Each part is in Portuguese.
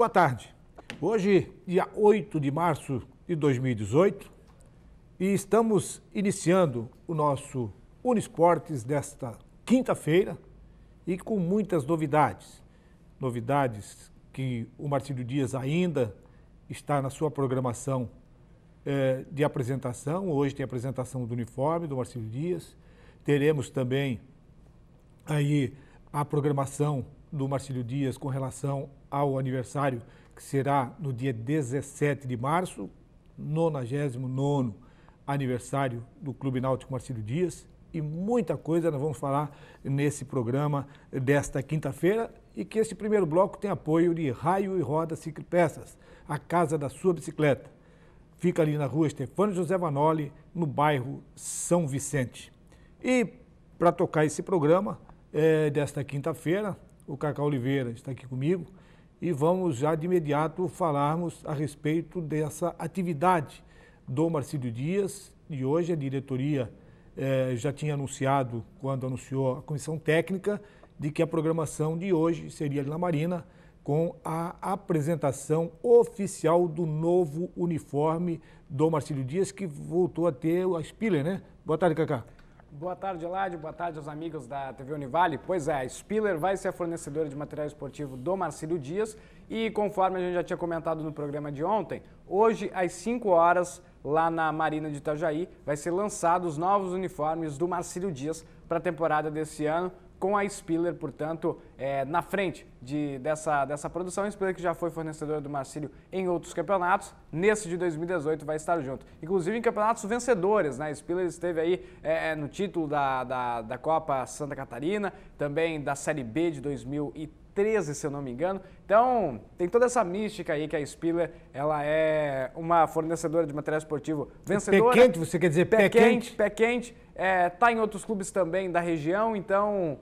Boa tarde. Hoje, dia 8 de março de 2018, e estamos iniciando o nosso Unisportes desta quinta-feira e com muitas novidades. Novidades que o Marcelo Dias ainda está na sua programação eh, de apresentação. Hoje tem a apresentação do uniforme do Marcelo Dias. Teremos também aí a programação do Marcílio Dias com relação ao aniversário que será no dia 17 de março, 99 aniversário do Clube Náutico Marcílio Dias. E muita coisa nós vamos falar nesse programa desta quinta-feira. E que esse primeiro bloco tem apoio de Raio e Roda Ciclipeças, a casa da sua bicicleta. Fica ali na rua Stefano José Vanoli, no bairro São Vicente. E para tocar esse programa é, desta quinta-feira, o Cacá Oliveira está aqui comigo e vamos já de imediato falarmos a respeito dessa atividade do Marcílio Dias. E hoje a diretoria eh, já tinha anunciado, quando anunciou a comissão técnica, de que a programação de hoje seria na Marina com a apresentação oficial do novo uniforme do Marcílio Dias, que voltou a ter a Spiller, né? Boa tarde, Cacá. Boa tarde, Lade. Boa tarde aos amigos da TV Univale. Pois é, a Spiller vai ser a fornecedora de material esportivo do Marcílio Dias e, conforme a gente já tinha comentado no programa de ontem, hoje, às 5 horas, lá na Marina de Itajaí, vai ser lançado os novos uniformes do Marcílio Dias para a temporada desse ano com a Spiller, portanto, é, na frente de, dessa, dessa produção. A Spiller que já foi fornecedora do Marcílio em outros campeonatos, nesse de 2018 vai estar junto. Inclusive em campeonatos vencedores, né? A Spiller esteve aí é, é, no título da, da, da Copa Santa Catarina, também da Série B de 2013. se eu não me engano. Então, tem toda essa mística aí que a Spiller, ela é uma fornecedora de material esportivo vencedora. Pé quente, você quer dizer pé, pé quente? quente? Pé quente, é, tá em outros clubes também da região, então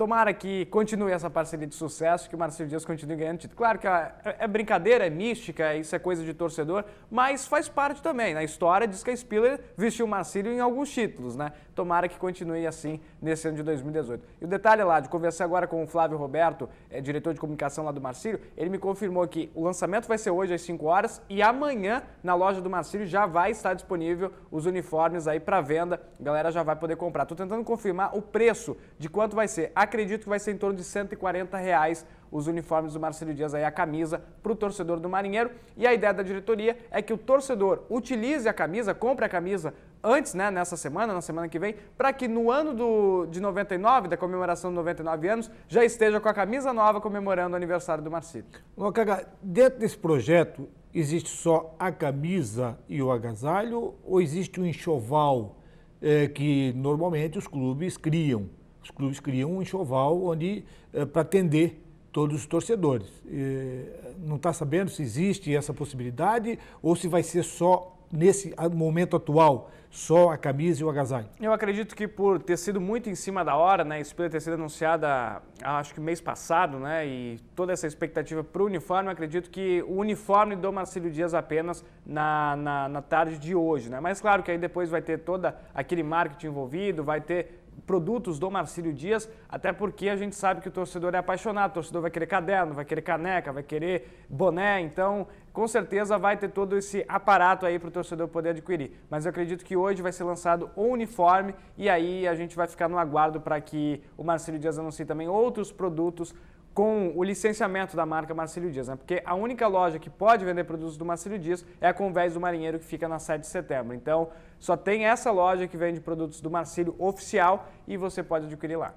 Tomara que continue essa parceria de sucesso, que o Marcelo Dias continue ganhando título. Claro que é, é brincadeira, é mística, isso é coisa de torcedor, mas faz parte também. Na né? história diz que a Spiller vestiu o Marcílio em alguns títulos, né? Tomara que continue assim nesse ano de 2018. E o detalhe lá, de conversar agora com o Flávio Roberto, é, diretor de comunicação lá do Marcílio, ele me confirmou que o lançamento vai ser hoje às 5 horas e amanhã na loja do Marcílio já vai estar disponível os uniformes aí para venda. A galera já vai poder comprar. Estou tentando confirmar o preço de quanto vai ser. Acredito que vai ser em torno de 140 reais os uniformes do Marcelo Dias, aí a camisa, para o torcedor do Marinheiro. E a ideia da diretoria é que o torcedor utilize a camisa, compre a camisa antes, né, nessa semana, na semana que vem, para que no ano do, de 99, da comemoração de 99 anos, já esteja com a camisa nova comemorando o aniversário do Marcelo Locaga, dentro desse projeto, existe só a camisa e o agasalho ou existe um enxoval é, que normalmente os clubes criam? Os clubes criam um enxoval onde é, eh, para atender todos os torcedores. E eh, não está sabendo se existe essa possibilidade ou se vai ser só nesse momento atual só a camisa e o agasalho? Eu acredito que por ter sido muito em cima da hora, né, isso ter sido anunciada acho que mês passado, né, e toda essa expectativa para o uniforme, acredito que o uniforme do Marcílio Dias apenas na, na, na, tarde de hoje, né, mas claro que aí depois vai ter todo aquele marketing envolvido, vai ter produtos do Marcílio Dias, até porque a gente sabe que o torcedor é apaixonado, o torcedor vai querer caderno, vai querer caneca, vai querer boné, então com certeza vai ter todo esse aparato aí para o torcedor poder adquirir. Mas eu acredito que hoje vai ser lançado o uniforme e aí a gente vai ficar no aguardo para que o Marcílio Dias anuncie também outros produtos com o licenciamento da marca Marcílio Dias, né? porque a única loja que pode vender produtos do Marcílio Dias é a Convés do Marinheiro, que fica na 7 de setembro. Então, só tem essa loja que vende produtos do Marcílio oficial e você pode adquirir lá.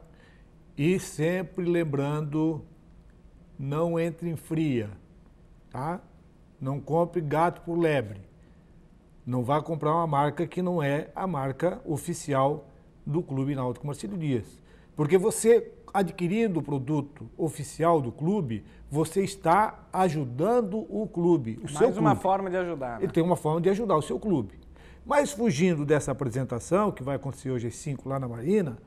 E sempre lembrando, não entre em fria, tá? Não compre gato por lebre. Não vá comprar uma marca que não é a marca oficial do Clube Náutico Marcílio Dias. Porque você adquirindo o produto oficial do clube, você está ajudando o clube. O Mais seu clube. uma forma de ajudar. Né? Ele tem uma forma de ajudar o seu clube. Mas fugindo dessa apresentação, que vai acontecer hoje às 5 lá na Marina,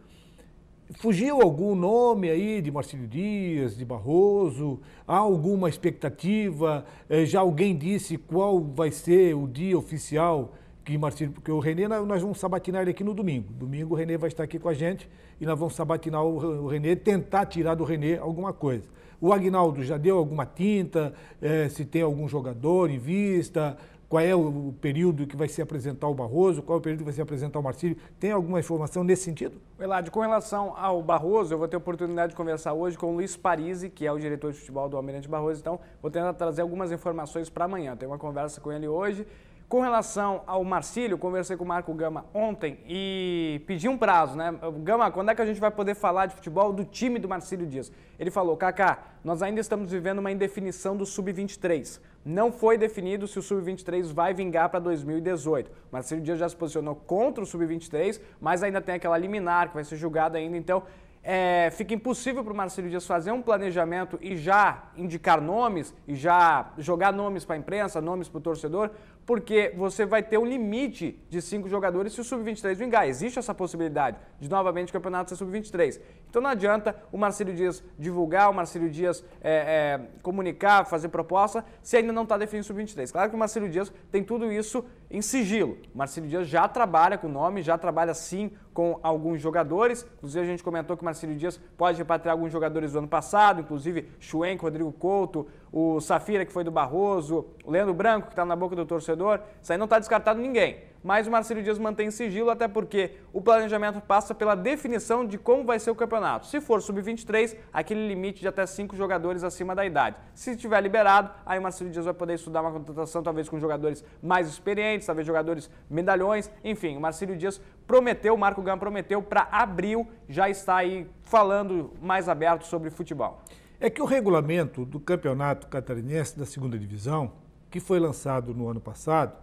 fugiu algum nome aí de Marcelo Dias, de Barroso? Há alguma expectativa? Eh, já alguém disse qual vai ser o dia oficial? que Marcílio, porque o Renê, nós vamos sabatinar ele aqui no domingo. Domingo o Renê vai estar aqui com a gente e nós vamos sabatinar o Renê, tentar tirar do Renê alguma coisa. O Agnaldo já deu alguma tinta, é, se tem algum jogador em vista, qual é o período que vai se apresentar o Barroso, qual é o período que vai se apresentar o Marcílio. Tem alguma informação nesse sentido? Elade, com relação ao Barroso, eu vou ter oportunidade de conversar hoje com o Luiz Parisi, que é o diretor de futebol do Almirante Barroso, então vou tentar trazer algumas informações para amanhã. tenho uma conversa com ele hoje com relação ao Marcílio, conversei com o Marco Gama ontem e pedi um prazo, né? Gama, quando é que a gente vai poder falar de futebol do time do Marcílio Dias? Ele falou, Kaká, nós ainda estamos vivendo uma indefinição do Sub-23. Não foi definido se o Sub-23 vai vingar para 2018. O Marcílio Dias já se posicionou contra o Sub-23, mas ainda tem aquela liminar que vai ser julgada ainda, então é, fica impossível para o Marcelo Dias fazer um planejamento e já indicar nomes e já jogar nomes para a imprensa, nomes para o torcedor, porque você vai ter um limite de cinco jogadores se o Sub-23 vingar. Existe essa possibilidade de novamente o campeonato ser Sub-23. Então não adianta o Marcelo Dias divulgar, o Marcelo Dias é, é, comunicar, fazer proposta, se ainda não está definido Sub-23. Claro que o Marcelo Dias tem tudo isso em sigilo. O Marcelo Dias já trabalha com o nome, já trabalha sim com alguns jogadores. Inclusive a gente comentou que o Marcelo Dias pode repatriar alguns jogadores do ano passado, inclusive Schwenk, Rodrigo Couto, o Safira, que foi do Barroso, o Leandro Branco, que está na boca do torcedor. Isso aí não está descartado ninguém. Mas o Marcelo Dias mantém sigilo, até porque o planejamento passa pela definição de como vai ser o campeonato. Se for sub-23, aquele limite de até cinco jogadores acima da idade. Se tiver liberado, aí o Marcelo Dias vai poder estudar uma contratação, talvez com jogadores mais experientes, talvez jogadores medalhões, enfim, o Marcelo Dias prometeu, o Marco Gama prometeu para abril já está aí falando mais aberto sobre futebol é que o regulamento do Campeonato Catarinense da Segunda Divisão, que foi lançado no ano passado,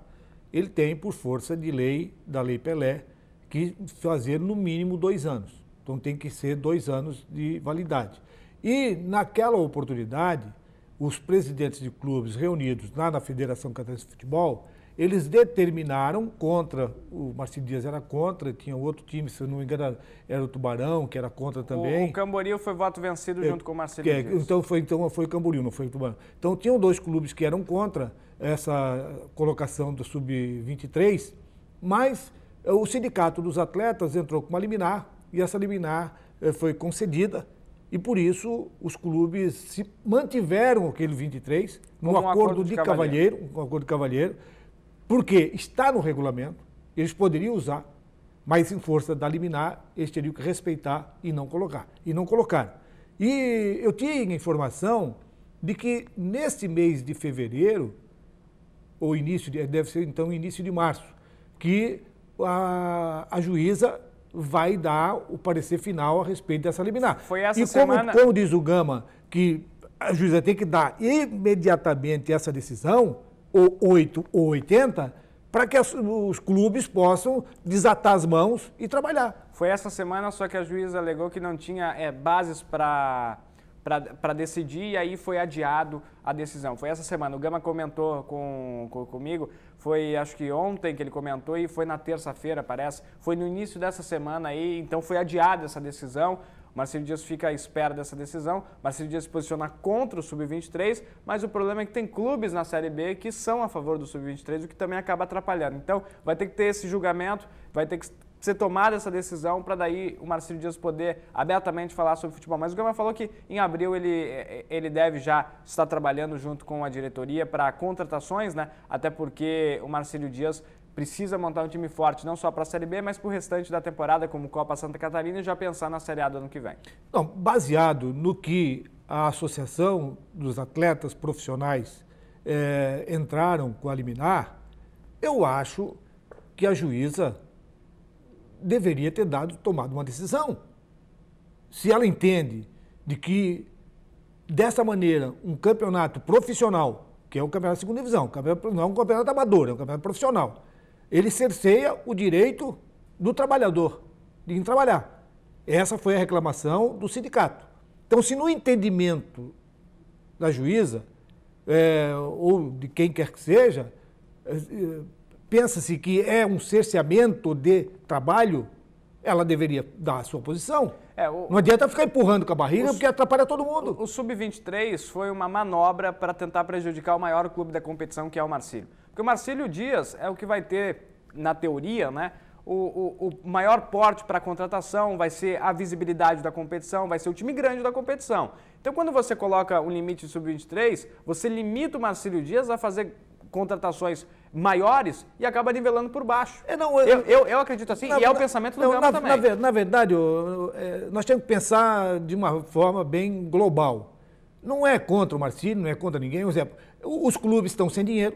ele tem por força de lei, da Lei Pelé, que fazer no mínimo dois anos. Então tem que ser dois anos de validade. E naquela oportunidade, os presidentes de clubes reunidos lá na Federação Catarinense de Futebol eles determinaram contra, o Marcinho Dias era contra, tinha outro time, se eu não me engano, era o Tubarão, que era contra também. O, Camboriú foi voto vencido é, junto com o Marcinho é, Dias. Então foi, então foi o Camboriú, não foi o Tubarão. Então tinham dois clubes que eram contra essa colocação do Sub-23, mas eh, o Sindicato dos Atletas entrou com uma liminar e essa liminar eh, foi concedida e por isso os clubes se mantiveram aquele 23 num um acordo, acordo, de, cavalheiro, um acordo de cavalheiro, porque está no regulamento, eles poderiam usar, mas em força da liminar, eles teriam que respeitar e não colocar. E não colocaram. E eu tinha informação de que neste mês de fevereiro, ou início de, deve ser então início de março, que a, a juíza vai dar o parecer final a respeito dessa liminar. Foi essa e semana... E como diz o Gama, que a juíza tem que dar imediatamente essa decisão, ou 8 ou 80, para que as, os clubes possam desatar as mãos e trabalhar. Foi essa semana só que a juíza alegou que não tinha é, bases para para decidir e aí foi adiado a decisão. Foi essa semana. O Gama comentou com, com comigo, foi acho que ontem que ele comentou e foi na terça-feira, parece. Foi no início dessa semana aí, então foi adiada essa decisão. Marcelo Dias fica à espera dessa decisão. Marcelo Dias se posiciona contra o Sub-23, mas o problema é que tem clubes na Série B que são a favor do Sub-23, o que também acaba atrapalhando. Então, vai ter que ter esse julgamento, vai ter que ser tomada essa decisão para daí o Marcelo Dias poder abertamente falar sobre futebol. Mas o Gama falou que em abril ele, eh, ele deve já estar trabalhando junto com a diretoria para contratações, né? Até porque o Marcelo Dias precisa montar um time forte, não só para a Série B, mas para o restante da temporada, como Copa Santa Catarina, e já pensar na Série A do ano que vem? Não, baseado no que a Associação dos Atletas Profissionais é, entraram com a liminar, eu acho que a juíza deveria ter dado, tomado uma decisão. Se ela entende de que, dessa maneira, um campeonato profissional, que é o campeonato de segunda divisão, não é um campeonato amador, é um campeonato profissional, ele cerceia o direito do trabalhador de ir trabalhar. Essa foi a reclamação do sindicato. Então, se no entendimento da juíza, é, ou de quem quer que seja, é, pensa-se que é um cerceamento de trabalho, ela deveria dar a sua posição. É, o, não adianta ficar empurrando com a barriga, o, porque atrapalha todo mundo. O, o Sub-23 foi uma manobra para tentar prejudicar o maior clube da competição, que é o Marcílio. Porque o Marcílio Dias é o que vai ter, na teoria, né, o, o, o, maior porte para a contratação, vai ser a visibilidade da competição, vai ser o time grande da competição. Então, quando você coloca um limite de sub-23, você limita o Marcílio Dias a fazer contratações maiores e acaba nivelando por baixo. É, não, eu, eu, eu, acredito assim, na, e é o na, pensamento do não, na, também. Na, verdade, é, nós temos que pensar de uma forma bem global. Não é contra o Marcílio, não é contra ninguém. Por exemplo, os clubes estão sem dinheiro,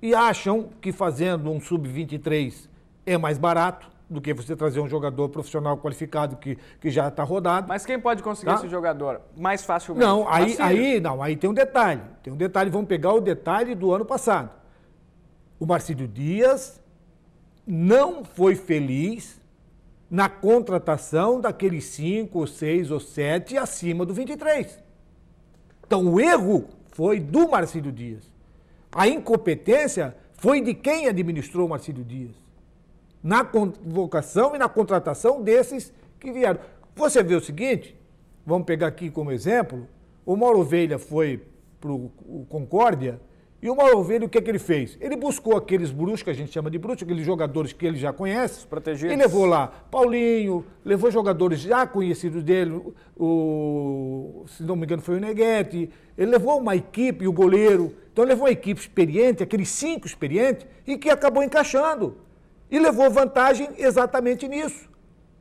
e acham que fazendo um sub-23 é mais barato do que você trazer um jogador profissional qualificado que, que já está rodado. Mas quem pode conseguir tá? esse jogador mais facilmente? Não, aí, aí não, aí tem um detalhe. Tem um detalhe, vamos pegar o detalhe do ano passado. O Marcílio Dias não foi feliz na contratação daqueles 5, ou 6 ou 7 acima do 23. Então o erro foi do Marcílio Dias. A incompetência foi de quem administrou o Marcílio Dias. Na convocação e na contratação desses que vieram. Você vê o seguinte, vamos pegar aqui como exemplo, o Mauro Veiga foi para o Concórdia e o Mauro Velho, o que é que ele fez? Ele buscou aqueles bruxos, que a gente chama de bruxos, aqueles jogadores que ele já conhece. Protegidos. E levou lá Paulinho, levou jogadores já conhecidos dele, o, se não me engano foi o Neguete. Ele levou uma equipe, o goleiro. Então levou uma equipe experiente, aqueles cinco experientes, e que acabou encaixando. E levou vantagem exatamente nisso.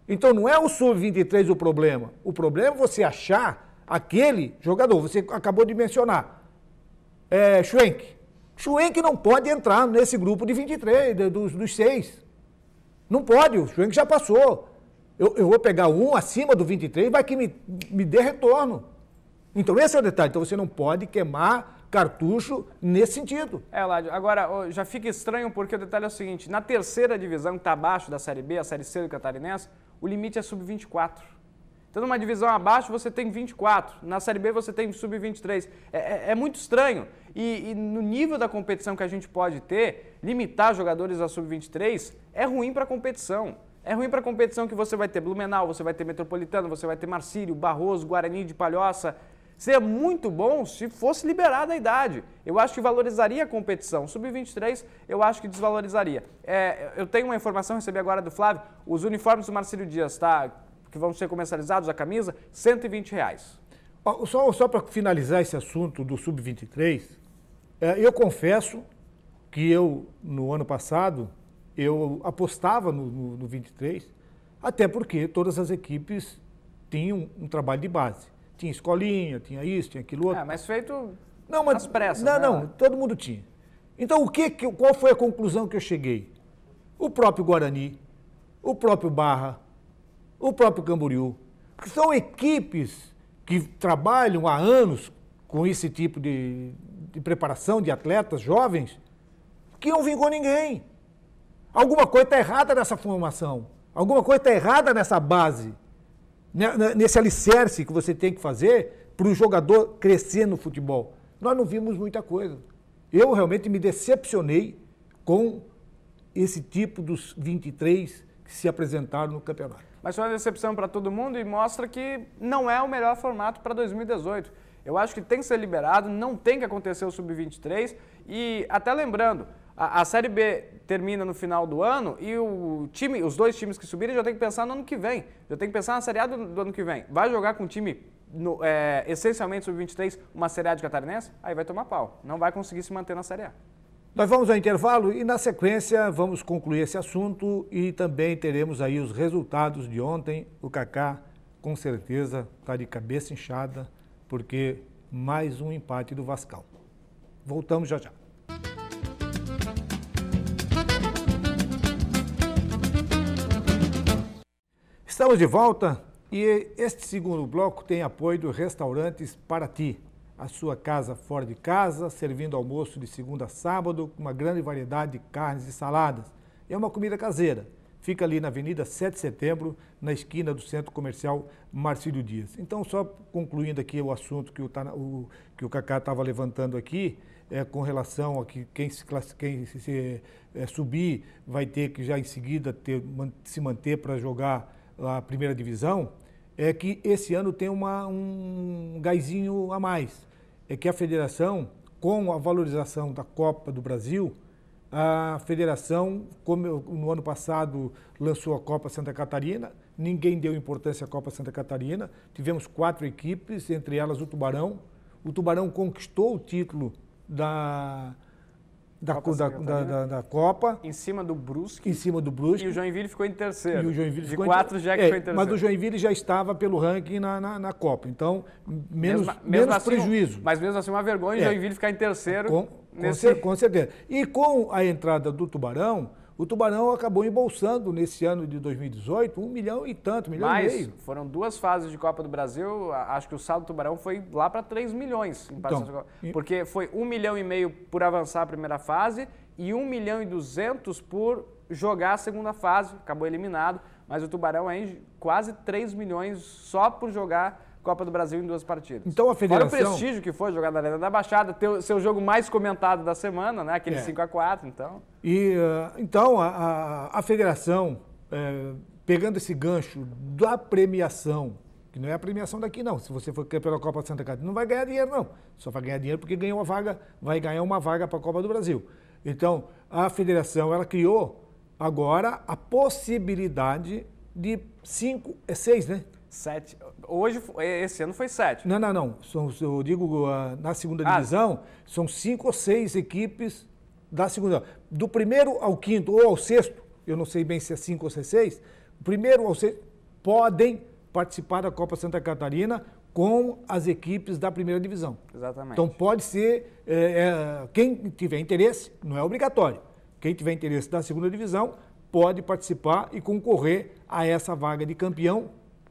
Então não é o Sub-23 o problema. O problema é você achar aquele jogador, você acabou de mencionar é, Schwenk. Schwenk não pode entrar nesse grupo de 23, dos, dos seis. Não pode, o Schwenk já passou. Eu, eu, vou pegar um acima do 23, vai que me, me dê retorno. Então esse é o detalhe. Então você não pode queimar cartucho nesse sentido. É, Ládio, agora já fica estranho porque o detalhe é o seguinte, na terceira divisão, que está abaixo da Série B, a Série C do Catarinense, o limite é sub-24. Então, numa divisão abaixo, você tem 24. Na Série B, você tem sub-23. É, é, é, muito estranho. E, e, no nível da competição que a gente pode ter, limitar jogadores a sub-23 é ruim para a competição. É ruim para a competição que você vai ter Blumenau, você vai ter Metropolitano, você vai ter Marcílio, Barroso, Guarani de Palhoça. Seria é muito bom se fosse liberada a idade. Eu acho que valorizaria a competição. Sub-23, eu acho que desvalorizaria. É, eu tenho uma informação, recebi agora do Flávio, os uniformes do Marcílio Dias, tá? que vão ser comercializados a camisa, 120 reais. Só, só para finalizar esse assunto do Sub-23, é, eu confesso que eu, no ano passado, eu apostava no, no, no 23, até porque todas as equipes tinham um trabalho de base. Tinha escolinha, tinha isso, tinha aquilo outro. É, mas feito não, mas, às pressas. Não, né? não, todo mundo tinha. Então, o que, qual foi a conclusão que eu cheguei? O próprio Guarani, o próprio Barra, o próprio Camboriú, que são equipes que trabalham há anos com esse tipo de, de preparação de atletas jovens, que não vingou ninguém. Alguma coisa está errada nessa formação, alguma coisa está errada nessa base, né, né, nesse alicerce que você tem que fazer para o jogador crescer no futebol. Nós não vimos muita coisa. Eu realmente me decepcionei com esse tipo dos 23 que se apresentaram no campeonato mas foi uma decepção para todo mundo e mostra que não é o melhor formato para 2018. Eu acho que tem que ser liberado, não tem que acontecer o sub-23 e até lembrando, a, a, Série B termina no final do ano e o time, os dois times que subirem já tem que pensar no ano que vem. Já tem que pensar na Série A do, do ano que vem. Vai jogar com um time no, é, essencialmente sub-23, uma Série A de catarinense? Aí vai tomar pau. Não vai conseguir se manter na Série A. Nós vamos ao intervalo e, na sequência, vamos concluir esse assunto e também teremos aí os resultados de ontem. O Kaká, com certeza, está de cabeça inchada, porque mais um empate do Vascal. Voltamos já já. Estamos de volta e este segundo bloco tem apoio do Restaurantes para ti a sua casa fora de casa, servindo almoço de segunda a sábado, com uma grande variedade de carnes e saladas. É uma comida caseira. Fica ali na Avenida 7 de Setembro, na esquina do Centro Comercial Marcílio Dias. Então, só concluindo aqui o assunto que o, o que o Cacá estava levantando aqui, é, com relação a que quem se, quem se é, subir vai ter que já em seguida ter, se manter para jogar a primeira divisão, é que esse ano tem uma, um gásinho a mais. É que a federação, com a valorização da Copa do Brasil, a federação, como no ano passado lançou a Copa Santa Catarina, ninguém deu importância à Copa Santa Catarina. Tivemos quatro equipes, entre elas o Tubarão. O Tubarão conquistou o título da, da Copa, da, da, da, Copa. Em cima do Brusque. Em cima do Brusque. E o Joinville ficou em terceiro. E o Joinville de quatro, em... já que é, foi em terceiro. Mas o Joinville já estava pelo ranking na, na, na Copa. Então, menos, mesmo, mesmo menos assim, prejuízo. Mas mesmo assim, uma vergonha é. o Joinville ficar em terceiro. Com, nesse... com certeza. E com a entrada do Tubarão, o Tubarão acabou embolsando nesse ano de 2018 um milhão e tanto, milhões. milhão Mas, e meio. foram duas fases de Copa do Brasil, acho que o saldo do Tubarão foi lá para 3 milhões. Então, porque foi um milhão e meio por avançar a primeira fase e um milhão e duzentos por jogar a segunda fase, acabou eliminado. Mas o Tubarão é quase 3 milhões só por jogar Copa do Brasil em duas partidas. Então a federação... Olha o prestígio que foi jogar na Arena da Baixada, ter seu jogo mais comentado da semana, né? aquele é. 5x4, então... E, ah, então, a, a, a federação, é, pegando esse gancho da premiação, que não é a premiação daqui não, se você for campeão da Copa Santa Catarina, não vai ganhar dinheiro não, só vai ganhar dinheiro porque ganhou uma vaga, vai ganhar uma vaga para a Copa do Brasil. Então, a federação, ela criou agora a possibilidade de cinco, é seis, né? Sete. Hoje, é, esse ano foi sete. Não, não, não. São, eu digo, uh, na segunda ah. divisão, ah. são cinco ou seis equipes da segunda. Do primeiro ao quinto ou ao sexto, eu não sei bem se é cinco ou se é seis, primeiro ao sexto podem participar da Copa Santa Catarina com as equipes da primeira divisão. Exatamente. Então pode ser, é, é, quem tiver interesse, não é obrigatório, quem tiver interesse da segunda divisão pode participar e concorrer a essa vaga de campeão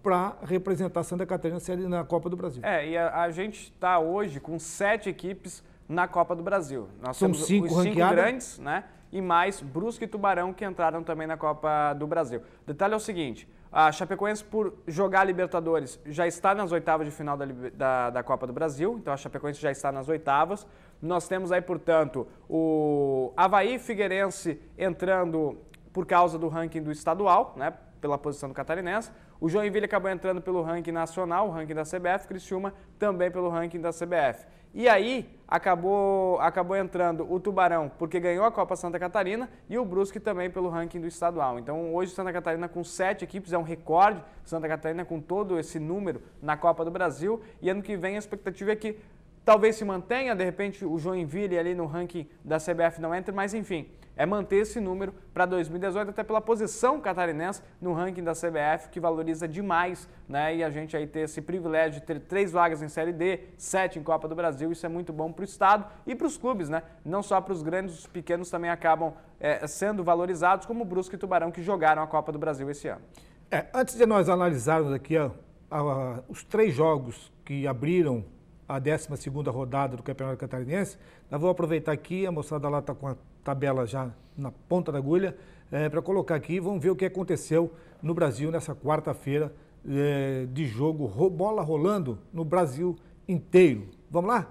para representar Santa Catarina na Copa do Brasil. É, e a, a gente está hoje com sete equipes na Copa do Brasil. Nós São temos cinco os cinco grandes, né? E mais Brusque e Tubarão que entraram também na Copa do Brasil. detalhe é o seguinte: a Chapecoense, por jogar Libertadores, já está nas oitavas de final da, da, da, Copa do Brasil, então a Chapecoense já está nas oitavas. Nós temos aí, portanto, o Havaí Figueirense entrando por causa do ranking do estadual, né? Pela posição do catarinense. O Joinville acabou entrando pelo ranking nacional, o ranking da CBF, o Criciúma também pelo ranking da CBF. E aí acabou, acabou entrando o Tubarão porque ganhou a Copa Santa Catarina e o Brusque também pelo ranking do estadual. Então hoje Santa Catarina com sete equipes é um recorde. Santa Catarina com todo esse número na Copa do Brasil e ano que vem a expectativa é que Talvez se mantenha, de repente o Joinville ali no ranking da CBF não entre, mas enfim, é manter esse número para 2018, até pela posição catarinense no ranking da CBF, que valoriza demais, né? E a gente aí ter esse privilégio de ter três vagas em Série D, sete em Copa do Brasil, isso é muito bom para o Estado e para os clubes, né? Não só para os grandes, os pequenos também acabam é, sendo valorizados, como Brusque e Tubarão, que jogaram a Copa do Brasil esse ano. É, antes de nós analisarmos aqui ó, a, os três jogos que abriram a 12 rodada do Campeonato Catarinense. Nós vou aproveitar aqui, a moçada lá está com a tabela já na ponta da agulha, é, para colocar aqui, vamos ver o que aconteceu no Brasil nessa quarta-feira é, de jogo, bola rolando no Brasil inteiro. Vamos lá?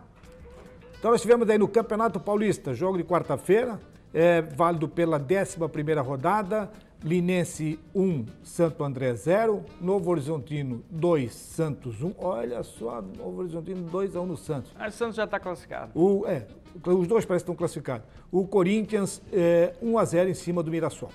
Então nós tivemos aí no Campeonato Paulista, jogo de quarta-feira, é, válido pela 11 primeira rodada, Linense 1, Santo André 0, Novo Horizontino 2, Santos 1. Olha só, Novo Horizontino 2 a 1 no Santos. Ah, o Santos já está classificado. O, é, os dois parecem que estão classificados. O Corinthians é, 1 a 0 em cima do Mirassol.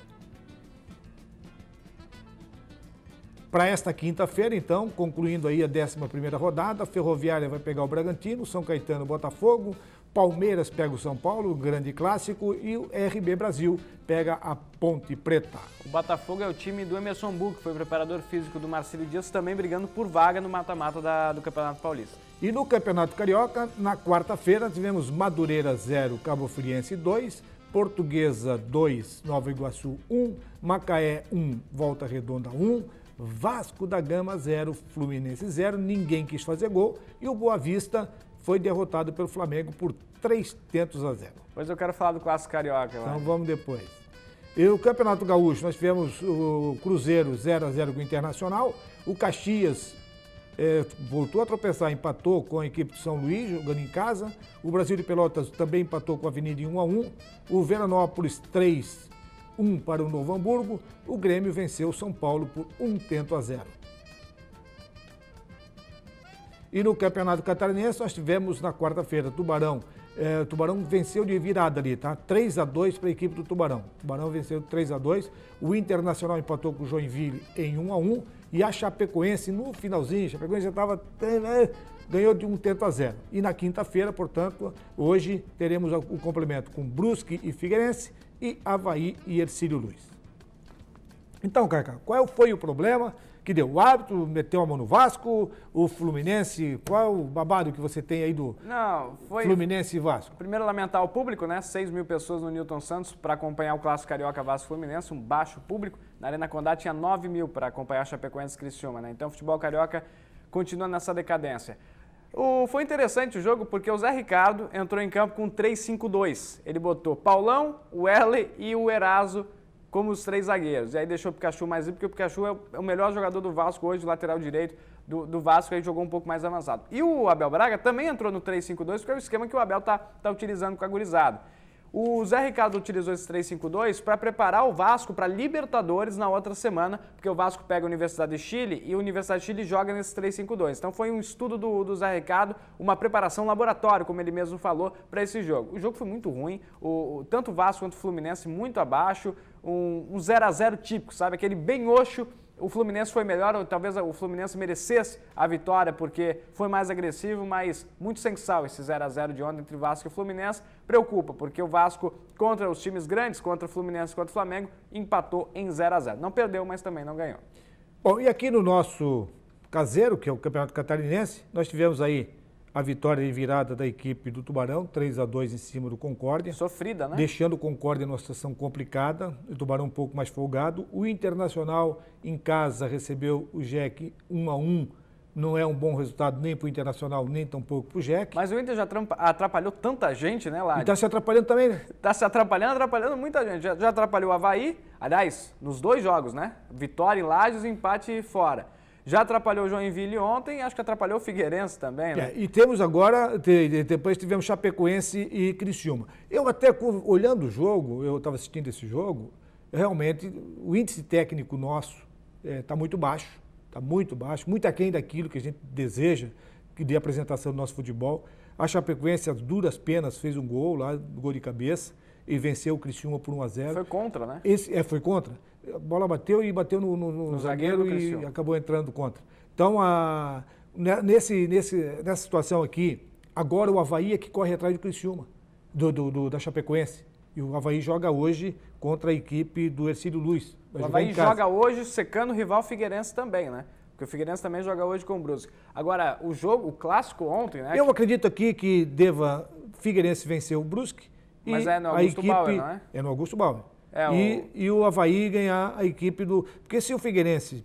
Para esta quinta-feira, então, concluindo aí a 11ª rodada, Ferroviária vai pegar o Bragantino, São Caetano, Botafogo, Palmeiras pega o São Paulo, grande clássico, e o RB Brasil pega a Ponte Preta. O Botafogo é o time do Emerson Buck, que foi preparador físico do Marcelo Dias, também brigando por vaga no mata-mata do Campeonato Paulista. E no Campeonato Carioca, na quarta-feira, tivemos Madureira 0, Cabo Friense 2, Portuguesa 2, Nova Iguaçu 1, um, Macaé 1, um, Volta Redonda 1, um, Vasco da Gama 0, Fluminense 0. Ninguém quis fazer gol e o Boa Vista foi derrotado pelo Flamengo por 3 tentos a 0. Pois eu quero falar do Clássico Carioca. Então mas... vamos depois. E o Campeonato Gaúcho, nós tivemos o Cruzeiro 0 a 0 com o Internacional. O Caxias é, voltou a tropeçar, empatou com a equipe de São Luís, jogando em casa. O Brasil de Pelotas também empatou com a Avenida em 1 a 1. O Veranópolis 3, 1 para o Novo Hamburgo, o Grêmio venceu São Paulo por 1 tento a 0. E no Campeonato Catarinense nós tivemos na quarta-feira Tubarão. É, Tubarão venceu de virada ali, tá? 3 a 2 para a equipe do Tubarão. Tubarão venceu 3 a 2. O Internacional empatou com o Joinville em 1 a 1 e a Chapecoense no finalzinho, a Chapecoense já estava né, ganhou de 1 tento a 0. E na quinta-feira, portanto, hoje teremos o complemento com Brusque e Figueirense e Havaí e Ercílio Luiz. Então, Carca, qual foi o problema que deu? O árbitro meteu a mão no Vasco, o Fluminense, qual é o babado que você tem aí do Não, foi Fluminense e Vasco? Primeiro, lamentar o público, né? 6 mil pessoas no Newton Santos para acompanhar o Clássico Carioca Vasco Fluminense, um baixo público. Na Arena Condá tinha 9 mil para acompanhar o Chapecoense Criciúma, né? Então, o futebol carioca continua nessa decadência. O, foi interessante o jogo porque o Zé Ricardo entrou em campo com 3-5-2. Ele botou Paulão, o Erle e o Eraso como os três zagueiros. E aí deixou o Pikachu mais livre, porque o Pikachu é o, é o melhor jogador do Vasco hoje, lateral direito do, do Vasco, aí jogou um pouco mais avançado. E o Abel Braga também entrou no 3-5-2, porque é o esquema que o Abel está tá utilizando com a gurizada. O Zé Ricardo utilizou esse 352 para preparar o Vasco para Libertadores na outra semana, porque o Vasco pega a Universidade de Chile e a Universidade de Chile joga nesse 352. Então foi um estudo do, do Zé Ricardo, uma preparação laboratório, como ele mesmo falou, para esse jogo. O jogo foi muito ruim, o, tanto o Vasco quanto o Fluminense muito abaixo, um 0 a 0 típico, sabe? Aquele bem oxo o Fluminense foi melhor, ou talvez o Fluminense merecesse a vitória, porque foi mais agressivo, mas muito sensal esse 0 a 0 de ontem entre Vasco e Fluminense. Preocupa, porque o Vasco, contra os times grandes, contra o Fluminense contra o Flamengo, empatou em 0 a 0 Não perdeu, mas também não ganhou. Bom, e aqui no nosso caseiro, que é o Campeonato Catarinense, nós tivemos aí a vitória de virada da equipe do Tubarão, 3 a 2 em cima do Concórdia. Sofrida, né? Deixando o Concórdia numa situação complicada, o Tubarão um pouco mais folgado. O Internacional em casa recebeu o Jack 1 a 1 não é um bom resultado nem para o Internacional, nem tampouco para o Jack. Mas o Inter já atrapalhou tanta gente, né, lá E está se atrapalhando também, Está né? se atrapalhando, atrapalhando muita gente. Já, já atrapalhou o Havaí, aliás, nos dois jogos, né? Vitória em Lages, empate fora. Já atrapalhou Joinville ontem, acho que atrapalhou o Figueirense também, né? É, e temos agora, depois tivemos Chapecoense e Criciúma. Eu até, olhando o jogo, eu estava assistindo esse jogo, realmente o índice técnico nosso está é, tá muito baixo, está muito baixo, muito aquém daquilo que a gente deseja de apresentação do nosso futebol. A Chapecoense, às duras penas, fez um gol lá, um gol de cabeça, e venceu o Criciúma por 1 a 0 Foi contra, né? Esse, é, foi contra a bola bateu e bateu no, no, no, no zagueiro, zagueiro e acabou entrando contra. Então, a, nesse, nesse, nessa situação aqui, agora o Havaí é que corre atrás do Criciúma, do, do, do da Chapecoense. E o Havaí joga hoje contra a equipe do Ercílio luiz O Havaí joga hoje secando o rival Figueirense também, né? Porque o Figueirense também joga hoje com o Brusque. Agora, o jogo, o clássico ontem, né? Eu acredito aqui que deva Figueirense vencer o Brusque. Mas é no Augusto equipe, Bauer, não é? É no Augusto Bauer. É, o... E, o Havaí ganhar a equipe do. Porque se o Figueirense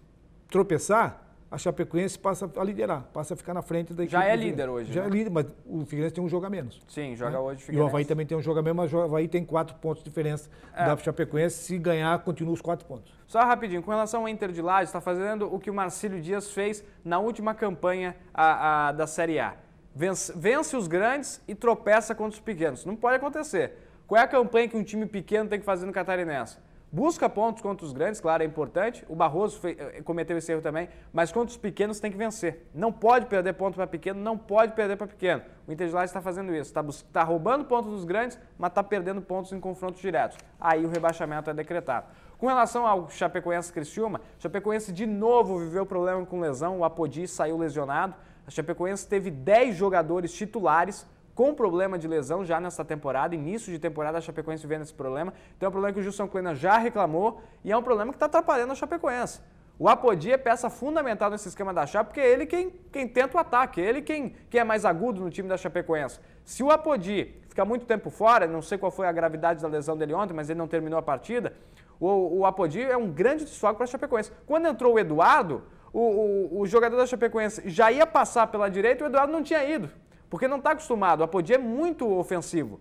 tropeçar, a Chapecoense passa a liderar, passa a ficar na frente da equipe. É Já é líder hoje. Já né? é líder, mas o Figueirense tem um jogo a menos. Sim, né? joga né? hoje o Figueirense. E o Havaí também tem um jogo a menos, mas o Havaí tem quatro pontos de diferença é. da Chapecoense. Se ganhar, continua os quatro pontos. Só rapidinho, com relação ao Inter de Lages, está fazendo o que o Marcílio Dias fez na última campanha a, a, da Série A. Vence, vence os grandes e tropeça contra os pequenos. Não pode acontecer. Qual é a campanha que um time pequeno tem que fazer no Catarinense? Busca pontos contra os grandes, claro, é importante. O Barroso foi, eh, cometeu esse erro também, mas contra os pequenos tem que vencer. Não pode perder ponto para pequeno, não pode perder para pequeno. O Inter de Lages está fazendo isso, está tá roubando pontos dos grandes, mas está perdendo pontos em confrontos diretos. Aí o rebaixamento é decretado. Com relação ao Chapecoense Criciúma, Chapecoense de novo viveu problema com lesão, o Apodi saiu lesionado. A Chapecoense teve 10 jogadores titulares com problema de lesão já nessa temporada, início de temporada a Chapecoense vendo esse problema. Então é um problema que o Gilson Kleina já reclamou e é um problema que está atrapalhando a Chapecoense. O Apodi é peça fundamental nesse esquema da Chape, porque é ele quem, quem tenta o ataque, é ele quem, quem é mais agudo no time da Chapecoense. Se o Apodi ficar muito tempo fora, não sei qual foi a gravidade da lesão dele ontem, mas ele não terminou a partida, o, o Apodi é um grande desfoque para a Chapecoense. Quando entrou o Eduardo, o, o, o jogador da Chapecoense já ia passar pela direita e o Eduardo não tinha ido porque não está acostumado. O Apodi é muito ofensivo.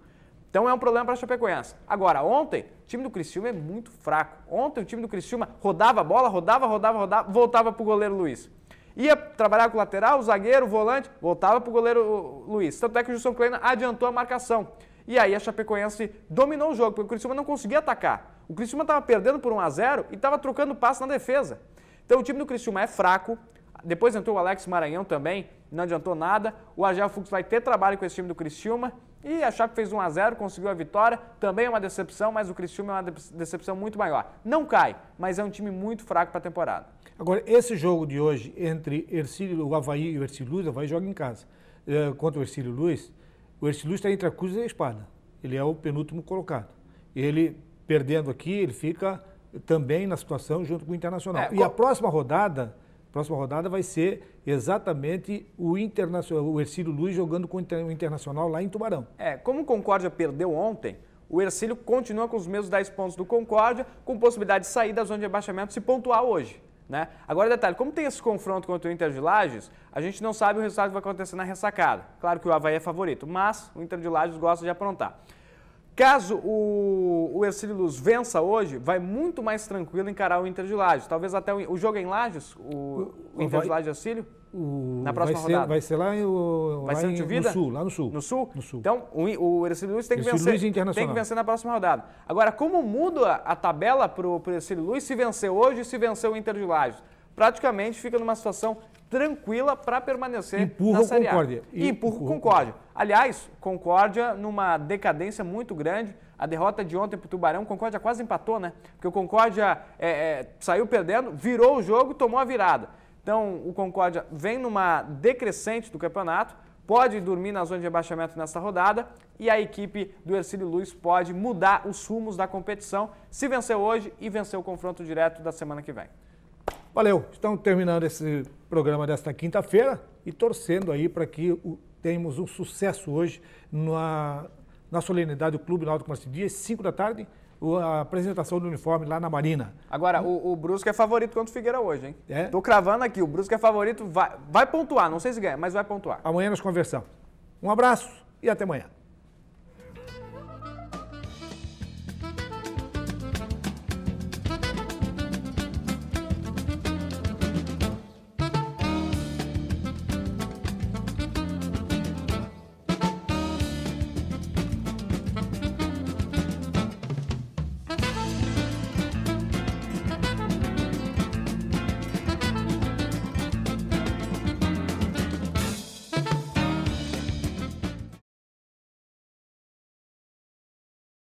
Então é um problema para a Chapecoense. Agora, ontem, o time do Criciúma é muito fraco. Ontem o time do Criciúma rodava a bola, rodava, rodava, rodava, voltava para o goleiro Luiz. Ia trabalhar com o lateral, o zagueiro, o volante, voltava para o goleiro Luiz. Tanto é que o Justin Kleina adiantou a marcação. E aí a Chapecoense dominou o jogo, porque o Criciúma não conseguia atacar. O Criciúma estava perdendo por 1 a 0 e estava trocando passe na defesa. Então o time do Criciúma é fraco, depois entrou o Alex Maranhão também, não adiantou nada. O Agel Fux vai ter trabalho com esse time do Criciúma. E a Chape fez 1 a 0 conseguiu a vitória. Também é uma decepção, mas o Criciúma é uma decepção muito maior. Não cai, mas é um time muito fraco para a temporada. Agora, esse jogo de hoje entre Ercílio, o Havaí e o Ercílio Luz, o Havaí joga em casa. É, contra o Ercílio Luz, o Ercílio Luz está entre a cruz e a espada. Ele é o penúltimo colocado. Ele, perdendo aqui, ele fica também na situação junto com o Internacional. É, e a próxima rodada próxima rodada vai ser exatamente o Internacional, o Ercílio Luiz jogando com o Internacional lá em Tubarão. É, como o Concórdia perdeu ontem, o Ercílio continua com os mesmos 10 pontos do Concórdia, com possibilidade de sair da zona de abaixamento se pontuar hoje. Né? Agora, detalhe, como tem esse confronto contra o Inter de Lages, a gente não sabe o resultado que vai acontecer na ressacada. Claro que o Havaí é favorito, mas o Inter de Lages gosta de aprontar. Caso o, o Ercílio Luz vença hoje, vai muito mais tranquilo encarar o Inter de Lages. Talvez até o, o jogo é em Lages, o, o Inter vai, de Lages Ercílio, na próxima vai ser, rodada. Vai ser lá, o, vai lá ser em, no sul, lá no sul. No sul? No sul. Então, o, o Ercílio Luz tem que, Ercílio vencer, Luz tem que vencer na próxima rodada. Agora, como muda a tabela para o Ercílio Luz se vencer hoje e se vencer o Inter de Lages? Praticamente fica numa situação tranquila para permanecer empurra na Série Concórdia. E empurra, empurra o Concórdia. Aliás, Concórdia numa decadência muito grande. A derrota de ontem para o Tubarão, o Concórdia quase empatou, né? Porque o Concórdia é, é, saiu perdendo, virou o jogo, tomou a virada. Então, o Concórdia vem numa decrescente do campeonato, pode dormir na zona de rebaixamento nesta rodada e a equipe do Ercílio Luiz pode mudar os rumos da competição se vencer hoje e vencer o confronto direto da semana que vem. Valeu. Estamos terminando esse programa desta quinta-feira e torcendo aí para que o, tenhamos um sucesso hoje na, na solenidade do Clube Náutico Marcidias, 5 da tarde, a apresentação do uniforme lá na Marina. Agora, o, o Brusque é favorito contra o Figueira hoje, hein? É? Tô cravando aqui, o Brusque é favorito, vai, vai pontuar, não sei se ganha, mas vai pontuar. Amanhã nós conversamos. Um abraço e até amanhã.